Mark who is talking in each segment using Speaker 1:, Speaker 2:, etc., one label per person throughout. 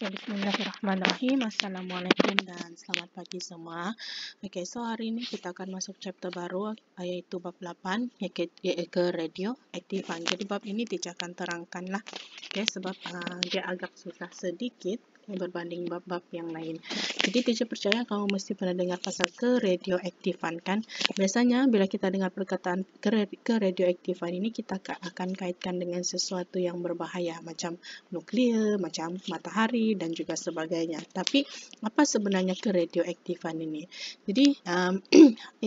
Speaker 1: Okay, ya, Bismillahirrahmanirrahim. Assalamualaikum dan selamat pagi semua. Okay, so hari ini kita akan masuk chapter baru iaitu bab 8 iaitu ke radio aktifan. Jadi bab ini tidak akan terangkanlah. Okay, sebab uh, dia agak susah sedikit. berbanding bab-bab yang lain. Jadi teacher percaya kamu mesti pernah dengar pasal keradioaktifan kan? Biasanya bila kita dengar perkataan keradioaktifan ini kita akan kaitkan dengan sesuatu yang berbahaya macam nuklir, macam matahari dan juga sebagainya. Tapi apa sebenarnya keradioaktifan ini? Jadi um,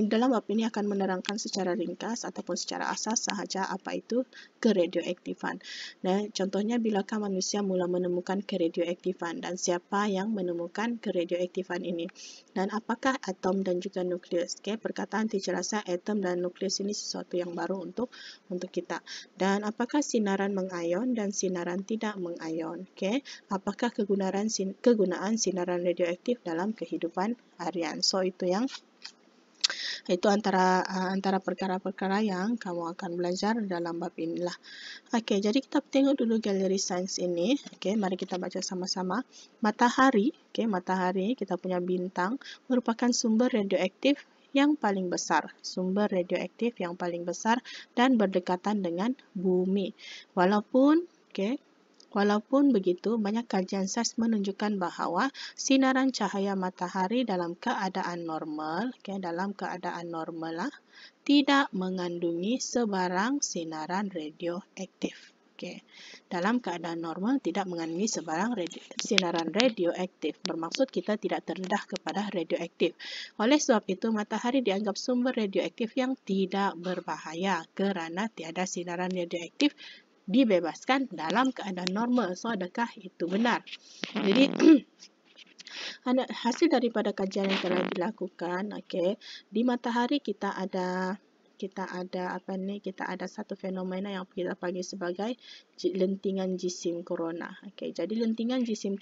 Speaker 1: dalam bab ini akan menerangkan secara ringkas ataupun secara asas sahaja apa itu keradioaktifan. Nah, contohnya bila manusia mula menemukan keradioaktifan dan dan siapa yang menemukan keradioaktifan ini dan apakah atom dan juga nukleus okay, perkataan terjelasnya atom dan nukleus ini sesuatu yang baru untuk untuk kita dan apakah sinaran mengion dan sinaran tidak mengion okay, apakah kegunaan kegunaan sinaran radioaktif dalam kehidupan harian so itu yang itu antara ah, antara perkara-perkara yang kamu akan belajar dalam bab inilah. Okey, jadi kita tengok dulu galeri sains ini. Okey, mari kita baca sama-sama. Matahari, okey, matahari kita punya bintang merupakan sumber radioaktif yang paling besar, sumber radioaktif yang paling besar dan berdekatan dengan bumi. Walaupun, okey, Walaupun begitu, banyak kajian sains menunjukkan bahawa sinaran cahaya matahari dalam keadaan normal, okay, dalam keadaan normal lah, tidak mengandungi sebarang sinaran radioaktif. Okay. Dalam keadaan normal, tidak mengandungi sebarang radio, sinaran radioaktif. Bermaksud kita tidak terdedah kepada radioaktif. Oleh sebab itu, matahari dianggap sumber radioaktif yang tidak berbahaya kerana tiada sinaran radioaktif dibebaskan dalam keadaan normal. So, adakah itu benar? Jadi, hmm. hasil daripada kajian yang telah dilakukan, okay, di matahari kita ada kita ada apa ni kita ada satu fenomena yang kita panggil sebagai lentingan jisim korona. Okey, jadi lentingan jisim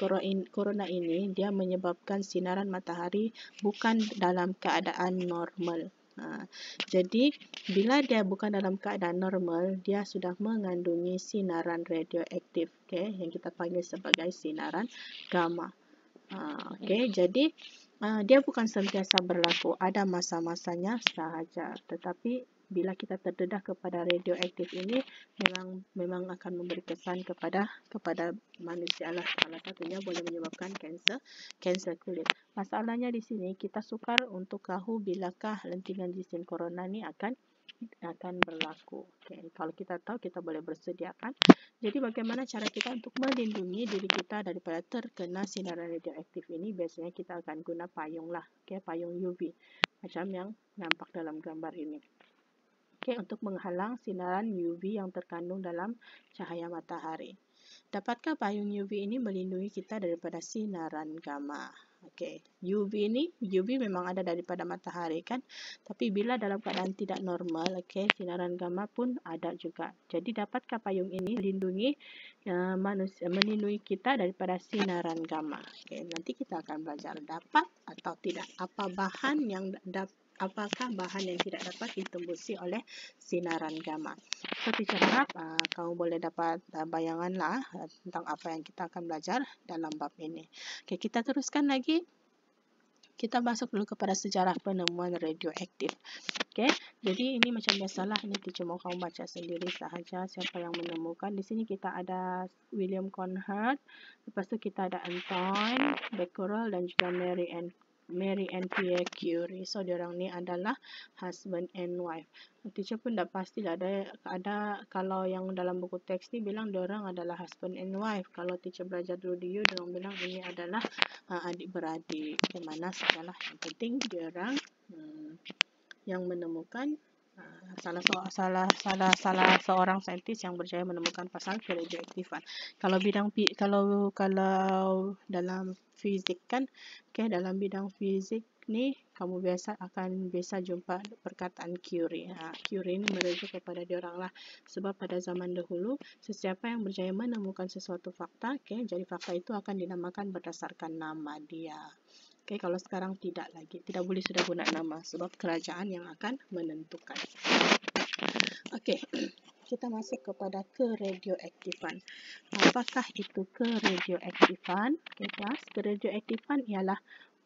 Speaker 1: korona ini dia menyebabkan sinaran matahari bukan dalam keadaan normal. Ha, jadi, bila dia bukan dalam keadaan normal, dia sudah mengandungi sinaran radioaktif okay, yang kita panggil sebagai sinaran gamma. Ha, okay, jadi, uh, dia bukan sentiasa berlaku. Ada masa-masanya sahaja. Tetapi, bila kita terdedah kepada radioaktif ini memang memang akan memberi kesan kepada kepada manusia lah salah satunya boleh menyebabkan kanser kanser kulit. Masalahnya di sini kita sukar untuk tahu bilakah lentingan jisim corona ini akan akan berlaku. Okay. Kalau kita tahu kita boleh bersediakan. Jadi bagaimana cara kita untuk melindungi diri kita daripada terkena sinar radioaktif ini? Biasanya kita akan guna payung lah, okay, payung UV macam yang nampak dalam gambar ini dipakai untuk menghalang sinaran UV yang terkandung dalam cahaya matahari. Dapatkah payung UV ini melindungi kita daripada sinaran gamma? Okay. UV ini, UV memang ada daripada matahari kan? Tapi bila dalam keadaan tidak normal, okay, sinaran gamma pun ada juga. Jadi dapatkah payung ini melindungi uh, eh, manusia, melindungi kita daripada sinaran gamma? Okay. Nanti kita akan belajar dapat atau tidak. Apa bahan yang dapat? apakah bahan yang tidak dapat ditembusi oleh sinaran gamma. Seperti cerap, uh, kamu boleh dapat uh, bayangan lah uh, tentang apa yang kita akan belajar dalam bab ini. Oke, kita teruskan lagi. Kita masuk dulu kepada sejarah penemuan radioaktif. Oke, jadi ini macam biasalah. Ini cuma kamu baca sendiri sahaja siapa yang menemukan. Di sini kita ada William Conhart. Lepas itu kita ada Anton Becquerel dan juga Mary Ann Mary and Pierre Curie. So, orang ni adalah husband and wife. Teacher pun dah pastilah ada, ada kalau yang dalam buku teks ni bilang orang adalah husband and wife. Kalau teacher belajar dulu di you, diorang bilang ini adalah uh, adik-beradik. Mana sajalah. Yang penting orang hmm, yang menemukan salah seorang salah salah salah seorang saintis yang berjaya menemukan pasal keradioaktifan. Kalau bidang kalau kalau dalam fizik kan, okay, dalam bidang fizik ni kamu biasa akan biasa jumpa perkataan curie. Ha, curie ini merujuk kepada diorang lah. Sebab pada zaman dahulu, sesiapa yang berjaya menemukan sesuatu fakta, okay, jadi fakta itu akan dinamakan berdasarkan nama dia. Okay, kalau sekarang tidak lagi, tidak boleh sudah guna nama sebab kerajaan yang akan menentukan. Okay, kita masuk kepada keradioaktifan. Apakah itu keradioaktifan? Okey, kelas keradioaktifan ialah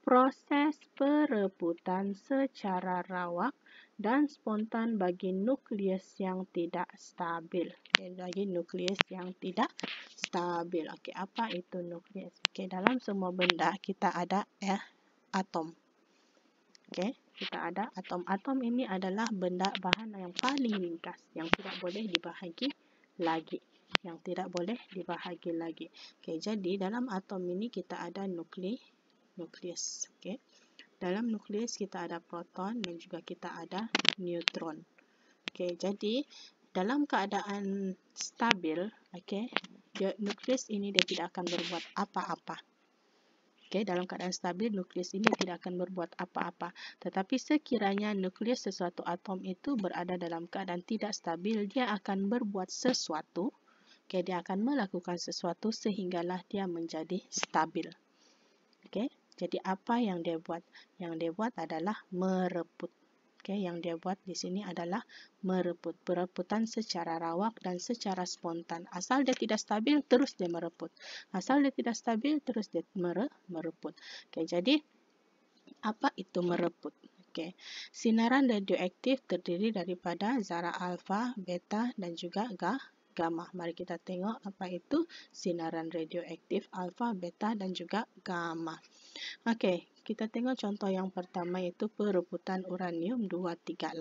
Speaker 1: proses perebutan secara rawak dan spontan bagi nukleus yang tidak stabil. Okay, lagi nukleus yang tidak stabil. Okey, apa itu nukleus? Okey, dalam semua benda kita ada ya eh, atom. Okey, kita ada atom. Atom ini adalah benda bahan yang paling ringkas yang tidak boleh dibahagi lagi yang tidak boleh dibahagi lagi. Okey, jadi dalam atom ini kita ada nukleus nukleus. Oke. Okay. Dalam nukleus kita ada proton dan juga kita ada neutron. Oke, okay, jadi dalam keadaan stabil, oke, okay, nukleus ini dia tidak akan berbuat apa-apa. Oke, okay, dalam keadaan stabil nukleus ini tidak akan berbuat apa-apa. Tetapi sekiranya nukleus sesuatu atom itu berada dalam keadaan tidak stabil, dia akan berbuat sesuatu. Oke, okay, dia akan melakukan sesuatu sehinggalah dia menjadi stabil. Oke. Okay? Jadi apa yang dia buat? Yang dia buat adalah mereput. Okay, yang dia buat di sini adalah mereput. Pereputan secara rawak dan secara spontan. Asal dia tidak stabil, terus dia mereput. Asal dia tidak stabil, terus dia mere mereput. Okay, jadi, apa itu mereput? Okay. Sinaran radioaktif terdiri daripada zara alfa, beta, dan juga ga gamma. Mari kita tengok apa itu sinaran radioaktif alfa, beta, dan juga gamma. Okey, kita tengok contoh yang pertama iaitu perebutan uranium 238.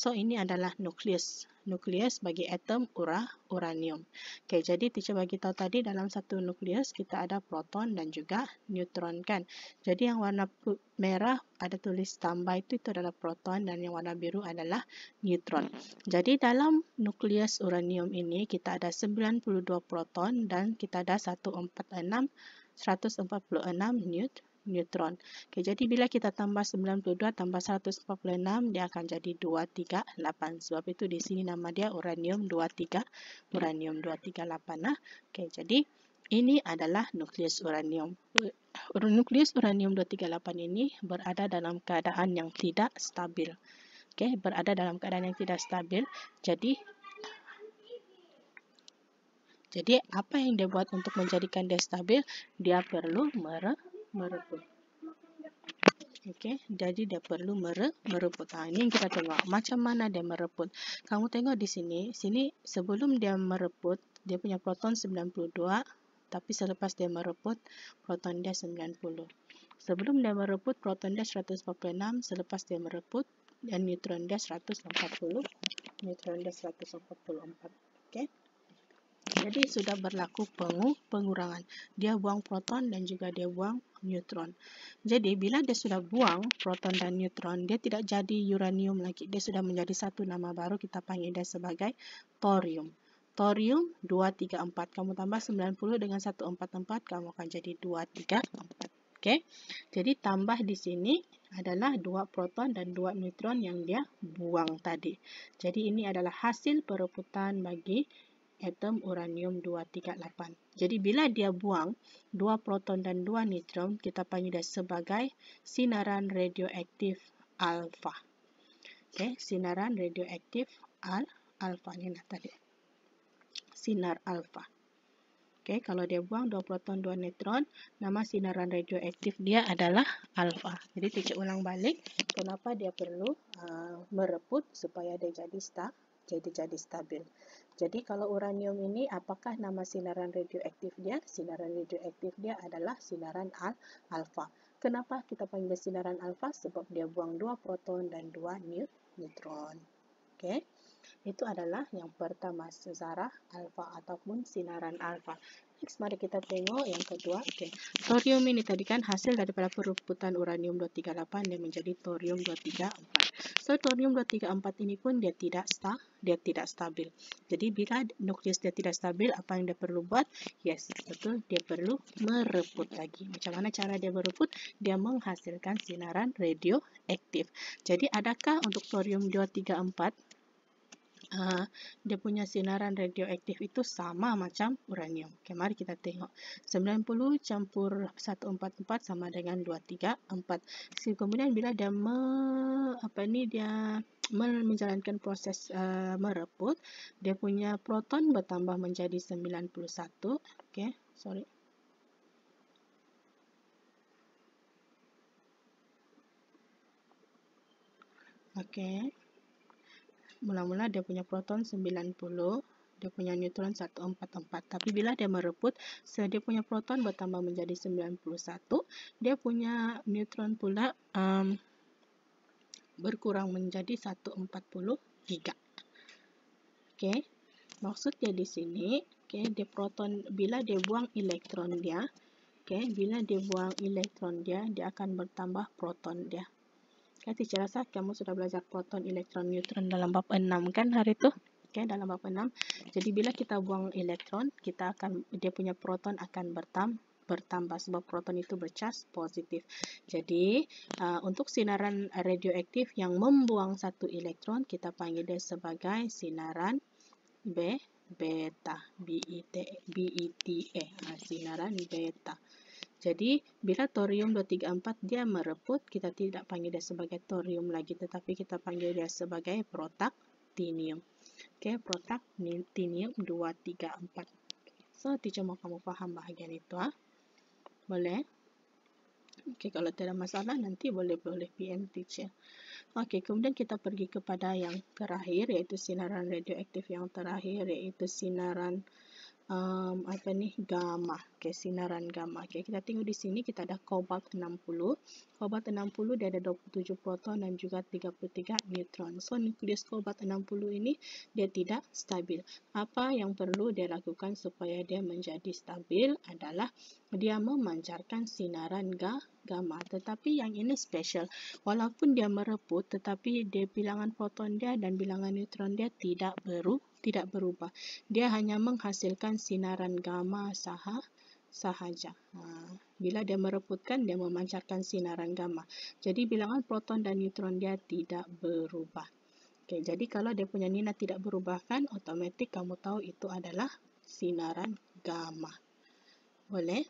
Speaker 1: So ini adalah nukleus, nukleus bagi atom ura uranium. Okey, jadi teacher bagi tahu tadi dalam satu nukleus kita ada proton dan juga neutron kan. Jadi yang warna merah ada tulis tambah itu itu adalah proton dan yang warna biru adalah neutron. Jadi dalam nukleus uranium ini kita ada 92 proton dan kita ada 146 neutron. 146 newt neutron. Okay, jadi bila kita tambah 92 tambah 146 dia akan jadi 238. Sebab itu di sini nama dia uranium 23, uranium 238 lah. Okay, jadi ini adalah nukleus uranium. Nukleus uranium 238 ini berada dalam keadaan yang tidak stabil. Okay, berada dalam keadaan yang tidak stabil. Jadi Jadi apa yang dia buat untuk menjadikan dia stabil? Dia perlu mere merebut. Oke, okay, jadi dia perlu mere merebut. Nah, ini yang kita tengok macam mana dia merebut. Kamu tengok di sini, sini sebelum dia merebut, dia punya proton 92, tapi selepas dia merebut, proton dia 90. Sebelum dia merebut, proton dia 146, selepas dia merebut, dan neutron dia 140, neutron dia 144. Oke. Okay? Jadi sudah berlaku pengurangan. Dia buang proton dan juga dia buang neutron. Jadi bila dia sudah buang proton dan neutron, dia tidak jadi uranium lagi. Dia sudah menjadi satu nama baru kita panggil dia sebagai thorium. Thorium 234. Kamu tambah 90 dengan 144, kamu akan jadi 234. Oke. Okay? Jadi tambah di sini adalah dua proton dan dua neutron yang dia buang tadi. Jadi ini adalah hasil perebutan bagi atom uranium 238. Jadi bila dia buang 2 proton dan 2 neutron, kita panggil dia sebagai sinaran radioaktif alfa. Okey, sinaran radioaktif al alfa ni nah tadi. Sinar alfa. Okey, kalau dia buang 2 proton 2 neutron, nama sinaran radioaktif dia adalah alfa. Jadi titik ulang balik, kenapa dia perlu uh, mereput supaya dia jadi star jadi jadi stabil. Jadi kalau uranium ini apakah nama sinaran radioaktif dia? Sinaran radioaktif dia adalah sinaran al alfa. Kenapa kita panggil sinaran alfa? Sebab dia buang dua proton dan dua neutron. Oke. Okay? Itu adalah yang pertama sejarah alfa ataupun sinaran alfa. Next, mari kita tengok yang kedua. Oke. Okay. Thorium ini tadi kan hasil daripada perubutan uranium 238 yang menjadi thorium 234. So, thorium 234 ini pun dia tidak sta, dia tidak stabil. Jadi, bila nukleus dia tidak stabil, apa yang dia perlu buat? Yes, betul, dia perlu mereput lagi. Macam mana cara dia mereput? Dia menghasilkan sinaran radioaktif. Jadi, adakah untuk thorium 234 uh, dia punya sinaran radioaktif itu sama macam uranium. Okey, mari kita tengok. 90 campur 144 sama dengan 234. So, kemudian bila dia me, apa ni dia menjalankan proses uh, eh, mereput, dia punya proton bertambah menjadi 91. Okey, sorry. Okay mula-mula dia punya proton 90, dia punya neutron 144. Tapi bila dia mereput, so dia punya proton bertambah menjadi 91, dia punya neutron pula um, berkurang menjadi 140 giga. Okey. Maksudnya di sini, okey, dia proton bila dia buang elektron dia, okey, bila dia buang elektron dia, dia akan bertambah proton dia. Kan, teacher rasa kamu sudah belajar proton, elektron, neutron dalam bab 6 kan hari tu? Okay, dalam bab 6. Jadi, bila kita buang elektron, kita akan dia punya proton akan bertam, bertambah sebab proton itu bercas positif. Jadi, uh, untuk sinaran radioaktif yang membuang satu elektron, kita panggil dia sebagai sinaran B beta, B-E-T-A, -E, ha, sinaran beta. Uh, Jadi, bila thorium 234 dia mereput, kita tidak panggil dia sebagai thorium lagi, tetapi kita panggil dia sebagai protactinium. Oke, okay, protactinium 234. So, teacher mau kamu paham bahagian itu, ah? Boleh? Oke, okay, kalau tidak masalah nanti boleh boleh PM teacher. Oke, okay, kemudian kita pergi kepada yang terakhir yaitu sinaran radioaktif yang terakhir yaitu sinaran um, apa ni gamma, okay, sinaran gamma. Okay, kita tengok di sini kita ada kobalt 60. Kobalt 60 dia ada 27 proton dan juga 33 neutron. So nukleus kobalt 60 ini dia tidak stabil. Apa yang perlu dia lakukan supaya dia menjadi stabil adalah dia memancarkan sinaran ga gamma. Tetapi yang ini special. Walaupun dia mereput tetapi dia bilangan proton dia dan bilangan neutron dia tidak berubah tidak berubah. Dia hanya menghasilkan sinaran gamma sah sahaja. Ha. Bila dia mereputkan, dia memancarkan sinaran gamma. Jadi bilangan proton dan neutron dia tidak berubah. Okay, jadi kalau dia punya nina tidak berubah kan, otomatik kamu tahu itu adalah sinaran gamma. Boleh?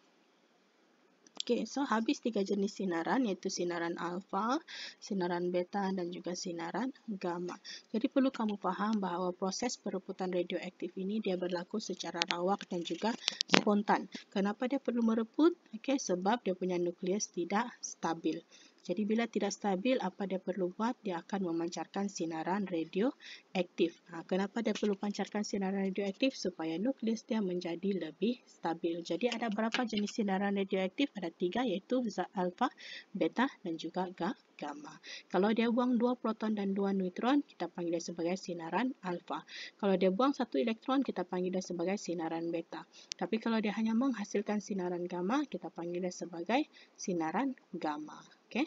Speaker 1: Okey, so habis tiga jenis sinaran iaitu sinaran alfa, sinaran beta dan juga sinaran gamma. Jadi perlu kamu faham bahawa proses pereputan radioaktif ini dia berlaku secara rawak dan juga spontan. Kenapa dia perlu mereput? Okey, sebab dia punya nukleus tidak stabil. Jadi bila tidak stabil, apa dia perlu buat? Dia akan memancarkan sinaran radioaktif. Ha, kenapa dia perlu pancarkan sinaran radioaktif? Supaya nukleus dia menjadi lebih stabil. Jadi ada berapa jenis sinaran radioaktif? Ada tiga iaitu zat alfa, beta dan juga gamma. Kalau dia buang dua proton dan dua neutron, kita panggil dia sebagai sinaran alfa. Kalau dia buang satu elektron, kita panggil dia sebagai sinaran beta. Tapi kalau dia hanya menghasilkan sinaran gamma, kita panggil dia sebagai sinaran gamma okay?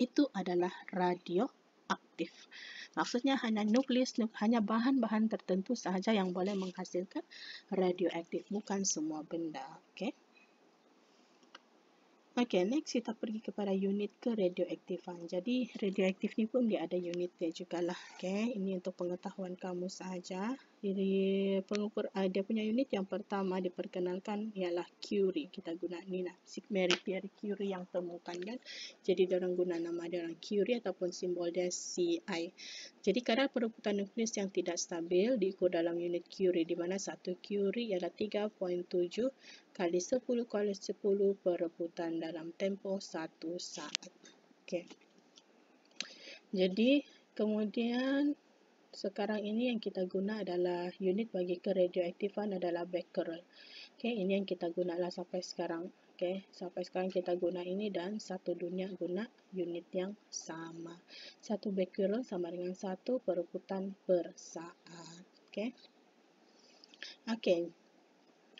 Speaker 1: itu adalah radioaktif. Maksudnya hanya nukleus, hanya bahan-bahan tertentu sahaja yang boleh menghasilkan radioaktif, bukan semua benda. Okay? Okay, next kita pergi kepada unit ke radioaktifan. Jadi radioaktif ni pun dia ada unit dia juga lah. Okay, ini untuk pengetahuan kamu sahaja. Jadi pengukur uh, dia punya unit yang pertama diperkenalkan ialah Curie. Kita guna ni lah. Mary Pierre Curie yang temukan kan. Jadi dia orang guna nama dia orang Curie ataupun simbol dia CI. Jadi kadar perebutan nukleus yang tidak stabil diukur dalam unit Curie di mana satu Curie ialah 3.7 kali 10 kali 10 perebutan dalam tempoh satu saat. Okey. Jadi kemudian sekarang ini yang kita guna adalah unit bagi keradioaktifan adalah becquerel. Okey, ini yang kita gunalah sampai sekarang. Okey, sampai sekarang kita guna ini dan satu dunia guna unit yang sama. Satu becquerel sama dengan satu perebutan per saat. Okey. Okey.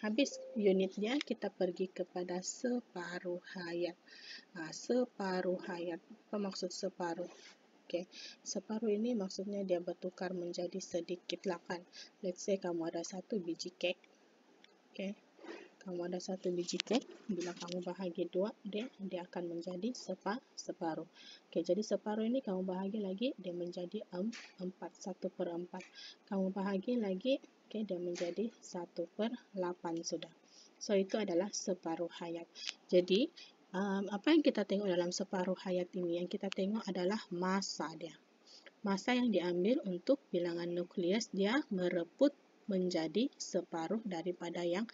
Speaker 1: Habis unitnya, kita pergi kepada separuh hayat. Ha, separuh hayat. Apa maksud separuh? Oke, okay. separuh ini maksudnya dia bertukar menjadi sedikit kan Let's say kamu ada satu biji cake. Oke, okay. kamu ada satu biji cake. Bila kamu bahagi dua, dia, dia akan menjadi sepa, separuh. Oke, okay, jadi separuh ini kamu bahagi lagi, dia menjadi em, empat, satu per empat. Kamu bahagi lagi, oke, okay, dia menjadi satu per delapan sudah. So, itu adalah separuh hayat. Jadi, um, apa yang kita tengok dalam separuh hayat ini yang kita tengok adalah masa dia. Masa yang diambil untuk bilangan nukleus dia mereput menjadi separuh daripada yang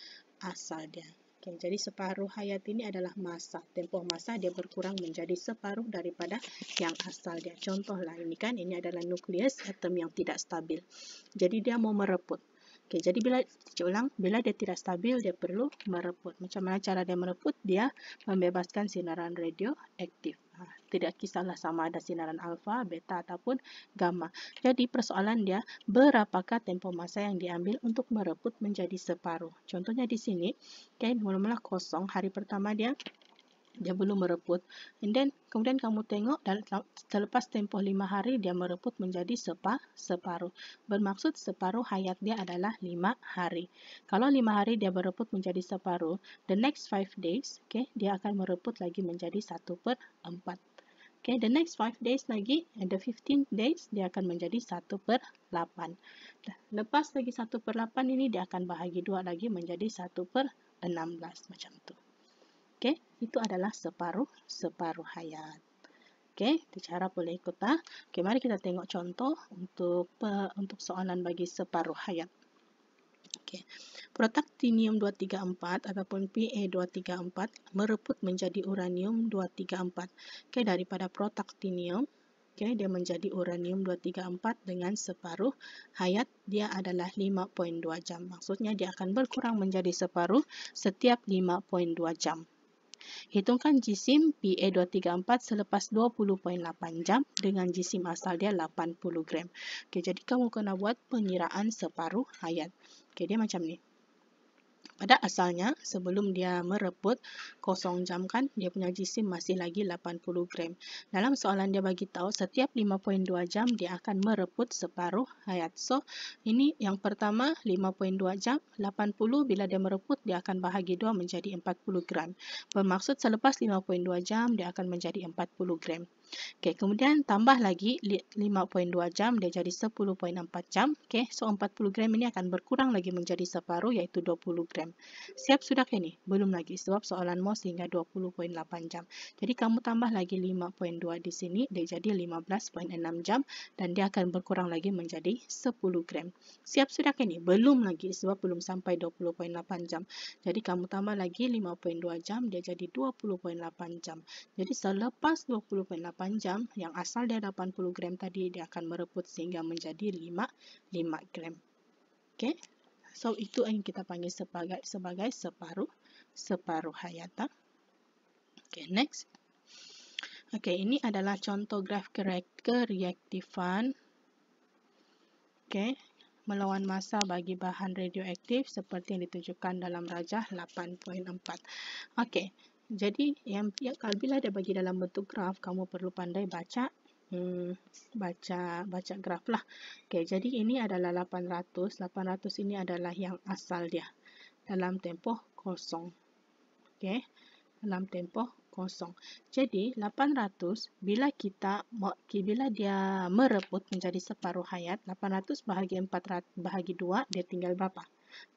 Speaker 1: asal dia. Okay, jadi separuh hayat ini adalah masa. Tempoh masa dia berkurang menjadi separuh daripada yang asal dia. Contohlah ini kan, ini adalah nukleus atom yang tidak stabil. Jadi dia mau mereput. Okay, jadi bila cuci ulang, bila dia tidak stabil, dia perlu mereput. Macam mana cara dia mereput? Dia membebaskan sinaran radioaktif. Ha, tidak kisahlah sama ada sinaran alfa, beta ataupun gamma. Jadi persoalan dia, berapakah tempo masa yang diambil untuk mereput menjadi separuh? Contohnya di sini, okay, mula-mula kosong, hari pertama dia dia belum mereput. And then kemudian kamu tengok selepas tempoh 5 hari dia mereput menjadi sepa, separuh. Bermaksud separuh hayat dia adalah 5 hari. Kalau 5 hari dia mereput menjadi separuh, the next 5 days, okay, dia akan mereput lagi menjadi 1 per 4. Okay, the next 5 days lagi, and the 15 days, dia akan menjadi 1 per 8. Lepas lagi 1 per 8 ini, dia akan bahagi 2 lagi menjadi 1 per 16, macam tu itu adalah separuh separuh hayat. Okey, secara boleh ikut ah. Okey, mari kita tengok contoh untuk untuk soalan bagi separuh hayat. Okey. Protactinium 234 ataupun Pa234 mereput menjadi uranium 234. Okey, daripada protactinium Okay, dia menjadi uranium 234 dengan separuh hayat dia adalah 5.2 jam. Maksudnya dia akan berkurang menjadi separuh setiap 5.2 jam. Hitungkan jisim PA234 selepas 20.8 jam dengan jisim asal dia 80 gram. Okay, jadi kamu kena buat pengiraan separuh hayat. Okay, dia macam ni. Pada asalnya, sebelum dia mereput kosong jam kan, dia punya jisim masih lagi 80 gram. Dalam soalan dia bagi tahu setiap 5.2 jam dia akan mereput separuh hayat. So, ini yang pertama 5.2 jam, 80 bila dia mereput dia akan bahagi 2 menjadi 40 gram. Bermaksud selepas 5.2 jam dia akan menjadi 40 gram. Okey, kemudian tambah lagi 5.2 jam dia jadi 10.4 jam. Okey, so 40 gram ini akan berkurang lagi menjadi separuh iaitu 20 gram. Siap sudah ke ni? Belum lagi sebab soalan soalanmu sehingga 20.8 jam. Jadi kamu tambah lagi 5.2 di sini dia jadi 15.6 jam dan dia akan berkurang lagi menjadi 10 gram. Siap sudah ke ni? Belum lagi sebab belum sampai 20.8 jam. Jadi kamu tambah lagi 5.2 jam dia jadi 20.8 jam. Jadi selepas 20.8 8 jam yang asal dia 80 gram tadi dia akan mereput sehingga menjadi 5 5 gram. Okey. So itu yang kita panggil sebagai sebagai separuh separuh hayata. Okey, next. Okey, ini adalah contoh graf kereaktifan. Okey, melawan masa bagi bahan radioaktif seperti yang ditunjukkan dalam rajah 8.4. Okey jadi yang yang bila dia bagi dalam bentuk graf kamu perlu pandai baca hmm, baca baca graf lah okay, jadi ini adalah 800 800 ini adalah yang asal dia dalam tempoh kosong okay, dalam tempoh kosong jadi 800 bila kita bila dia mereput menjadi separuh hayat 800 bahagi 400 bahagi 2 dia tinggal berapa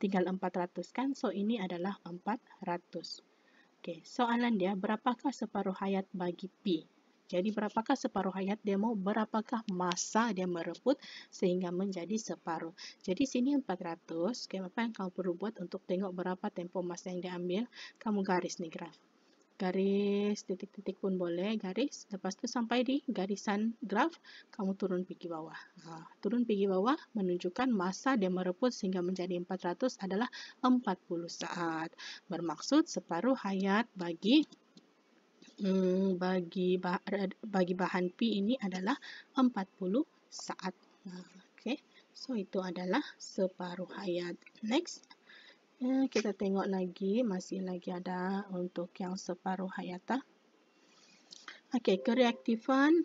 Speaker 1: tinggal 400 kan so ini adalah 400 Okey, soalan dia berapakah separuh hayat bagi P? Jadi berapakah separuh hayat dia mau berapakah masa dia mereput sehingga menjadi separuh. Jadi sini 400, okay, apa yang kamu perlu buat untuk tengok berapa tempoh masa yang diambil? Kamu garis nih grafik garis, titik-titik pun boleh, garis. Lepas tu sampai di garisan graf, kamu turun pergi bawah. Ha, turun pergi bawah menunjukkan masa dia mereput sehingga menjadi 400 adalah 40 saat. Bermaksud separuh hayat bagi hmm, bagi bah, bagi bahan P ini adalah 40 saat. Ha, okay. So, itu adalah separuh hayat. Next kita tengok lagi masih lagi ada untuk yang separuh hayata. Okey, kereaktifan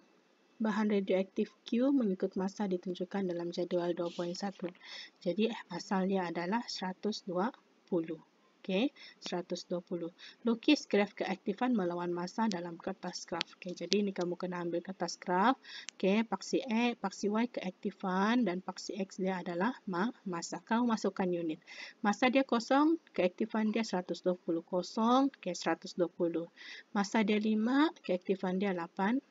Speaker 1: bahan radioaktif Q mengikut masa ditunjukkan dalam jadual 2.1. Jadi asal dia adalah 120 okey 120 lukis graf keaktifan melawan masa dalam kertas graf okey jadi ni kamu kena ambil kertas graf okey paksi x paksi y keaktifan dan paksi x dia adalah masa kau masukkan unit masa dia kosong keaktifan dia 120 kosong okey 120 masa dia 5 keaktifan dia 80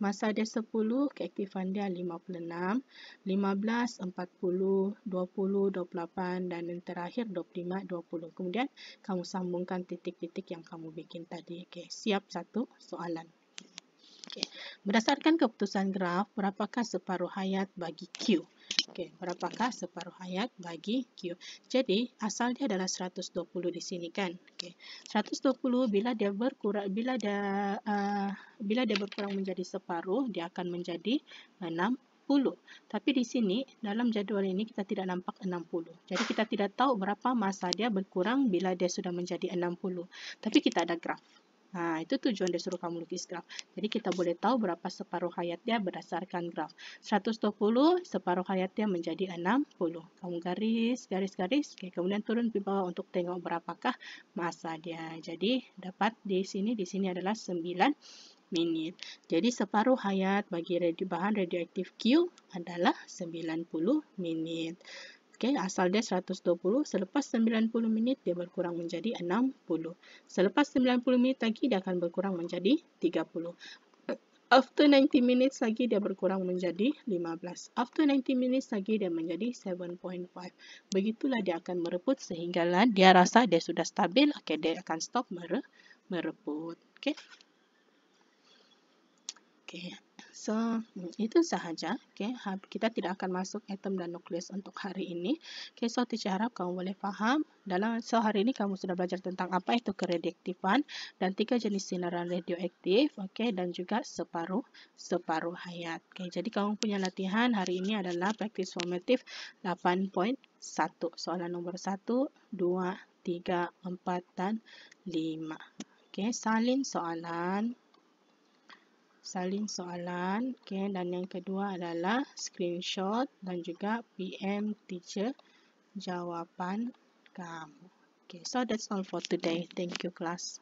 Speaker 1: Masa dia 10, keaktifan dia 56, 15, 40, 20, 28 dan yang terakhir 25, 20. Kemudian kamu sambungkan titik-titik yang kamu bikin tadi. Okey, siap satu soalan. Okay. Berdasarkan keputusan graf, berapakah separuh hayat bagi Q? Oke, berapakah separuh ayat bagi Q? Jadi, asal dia adalah 120 di sini kan. Oke. 120 bila dia berkurang bila dia uh, bila dia berkurang menjadi separuh, dia akan menjadi 60. Tapi di sini dalam jadwal ini kita tidak nampak 60. Jadi kita tidak tahu berapa masa dia berkurang bila dia sudah menjadi 60. Tapi kita ada graf. Ha, itu tujuan dia suruh kamu lukis graf. Jadi kita boleh tahu berapa separuh hayatnya berdasarkan graf. 120, separuh hayatnya menjadi 60. Kamu garis, garis, garis. Oke, kemudian turun di bawah untuk tengok berapakah masa dia. Jadi dapat di sini, di sini adalah 9 menit. Jadi separuh hayat bagi radio, bahan radioaktif Q adalah 90 menit. Oke. Okay, asal dia 120, selepas 90 minit dia berkurang menjadi 60. Selepas 90 minit lagi dia akan berkurang menjadi 30. After 90 minutes lagi dia berkurang menjadi 15. After 90 minutes lagi dia menjadi 7.5. Begitulah dia akan mereput sehinggalah dia rasa dia sudah stabil. Okay, dia akan stop mere mereput. Okay. Okay. So, itu sahaja. Okay. Ha, kita tidak akan masuk atom dan nukleus untuk hari ini. Okay. So, teacher harap kamu boleh faham. Dalam So, hari ini kamu sudah belajar tentang apa itu keradiktifan dan tiga jenis sinaran radioaktif okay. dan juga separuh-separuh hayat. Okay. Jadi, kamu punya latihan hari ini adalah practice formative 8.1. Soalan nomor 1, 2, 3, 4, dan 5. Okay. Salin soalan. Salin soalan saling soalan okay. dan yang kedua adalah screenshot dan juga PM teacher jawapan kamu. Okay, so that's all for today. Thank you, class.